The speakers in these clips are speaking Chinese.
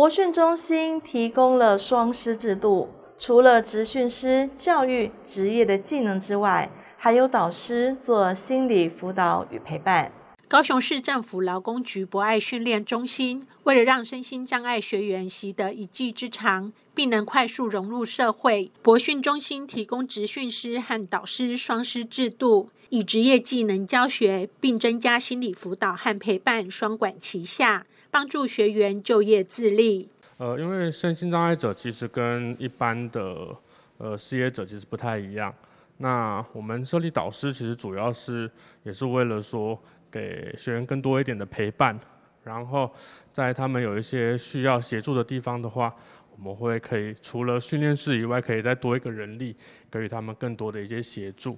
博训中心提供了双师制度，除了职训师教育职业的技能之外，还有导师做心理辅导与陪伴。高雄市政府劳工局博爱训练中心为了让身心障碍学员习得一技之长，并能快速融入社会，博训中心提供职训师和导师双师制度，以职业技能教学，并增加心理辅导和陪伴，双管齐下。帮助学员就业自立。呃，因为身心障碍者其实跟一般的呃失业者其实不太一样。那我们设立导师，其实主要是也是为了说给学员更多一点的陪伴。然后在他们有一些需要协助的地方的话，我们会可以除了训练室以外，可以再多一个人力给予他们更多的一些协助。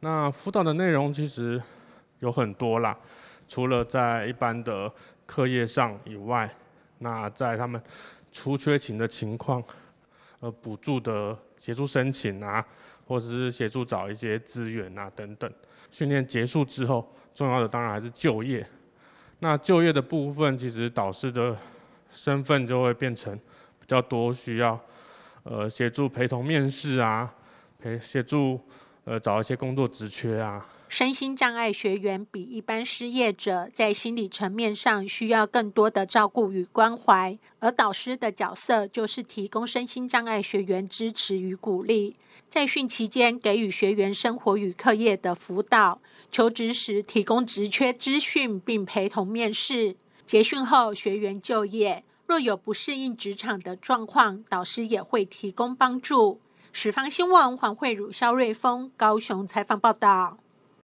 那辅导的内容其实有很多啦。除了在一般的课业上以外，那在他们出缺勤的情况，呃，补助的协助申请啊，或者是协助找一些资源啊等等。训练结束之后，重要的当然还是就业。那就业的部分，其实导师的身份就会变成比较多需要呃协助陪同面试啊，陪协助。呃，找一些工作职缺啊。身心障碍学员比一般失业者在心理层面上需要更多的照顾与关怀，而导师的角色就是提供身心障碍学员支持与鼓励，在训期间给予学员生活与课业的辅导，求职时提供职缺资讯并陪同面试。结训后学员就业，若有不适应职场的状况，导师也会提供帮助。《时方新闻》黄慧茹、萧瑞峰，高雄采访报道。